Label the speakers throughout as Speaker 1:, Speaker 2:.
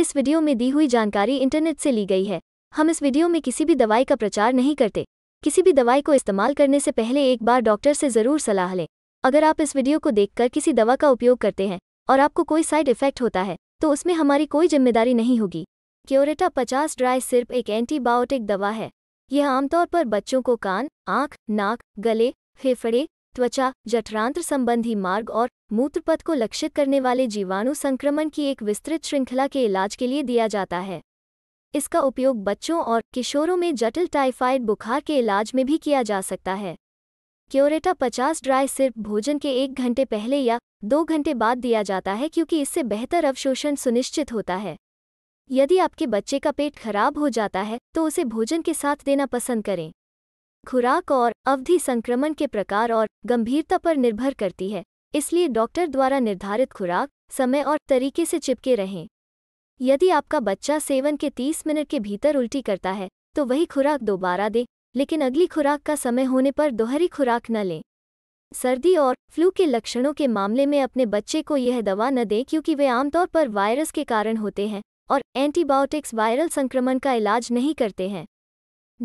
Speaker 1: इस वीडियो में दी हुई जानकारी इंटरनेट से ली गई है हम इस वीडियो में किसी भी दवाई का प्रचार नहीं करते किसी भी दवाई को इस्तेमाल करने से पहले एक बार डॉक्टर से ज़रूर सलाह लें अगर आप इस वीडियो को देखकर किसी दवा का उपयोग करते हैं और आपको कोई साइड इफेक्ट होता है तो उसमें हमारी कोई जिम्मेदारी नहीं होगी क्योरेटा पचास ड्राई सिर्फ एक एंटीबायोटिक दवा है यह आमतौर पर बच्चों को कान आँख नाक गले फेफड़े त्वचा जठरांत्र संबंधी मार्ग और मूत्रपथ को लक्षित करने वाले जीवाणु संक्रमण की एक विस्तृत श्रृंखला के इलाज के लिए दिया जाता है इसका उपयोग बच्चों और किशोरों में जटिल टाइफाइड बुखार के इलाज में भी किया जा सकता है क्योरेटा पचास ड्राई सिर्फ भोजन के एक घंटे पहले या दो घंटे बाद दिया जाता है क्योंकि इससे बेहतर अवशोषण सुनिश्चित होता है यदि आपके बच्चे का पेट खराब हो जाता है तो उसे भोजन के साथ देना पसंद करें खुराक और अवधि संक्रमण के प्रकार और गंभीरता पर निर्भर करती है इसलिए डॉक्टर द्वारा निर्धारित खुराक समय और तरीके से चिपके रहें यदि आपका बच्चा सेवन के 30 मिनट के भीतर उल्टी करता है तो वही खुराक दोबारा दें लेकिन अगली खुराक का समय होने पर दोहरी खुराक न लें सर्दी और फ्लू के लक्षणों के मामले में अपने बच्चे को यह दवा न दें क्योंकि वे आमतौर पर वायरस के कारण होते हैं और एंटीबायोटिक्स वायरल संक्रमण का इलाज नहीं करते हैं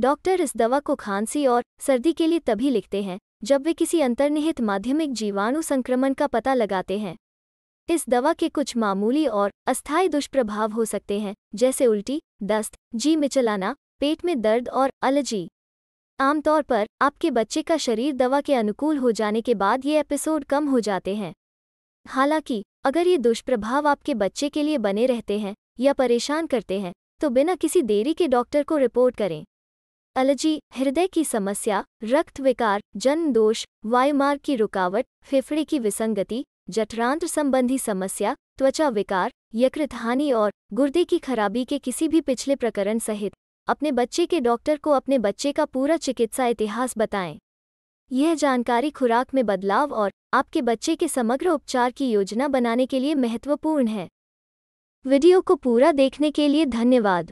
Speaker 1: डॉक्टर इस दवा को खांसी और सर्दी के लिए तभी लिखते हैं जब वे किसी अंतर्निहित माध्यमिक जीवाणु संक्रमण का पता लगाते हैं इस दवा के कुछ मामूली और अस्थायी दुष्प्रभाव हो सकते हैं जैसे उल्टी दस्त जी मिचलाना पेट में दर्द और अलर्जी आमतौर पर आपके बच्चे का शरीर दवा के अनुकूल हो जाने के बाद ये एपिसोड कम हो जाते हैं हालांकि अगर ये दुष्प्रभाव आपके बच्चे के लिए बने रहते हैं या परेशान करते हैं तो बिना किसी देरी के डॉक्टर को रिपोर्ट करें एलर्जी हृदय की समस्या रक्त विकार जन्म दोष वायुमार्ग की रुकावट फेफड़े की विसंगति जठरांत्र संबंधी समस्या त्वचा विकार यकृत हानि और गुर्दे की खराबी के किसी भी पिछले प्रकरण सहित अपने बच्चे के डॉक्टर को अपने बच्चे का पूरा चिकित्सा इतिहास बताएं यह जानकारी खुराक में बदलाव और आपके बच्चे के समग्र उपचार की योजना बनाने के लिए महत्वपूर्ण है वीडियो को पूरा देखने के लिए धन्यवाद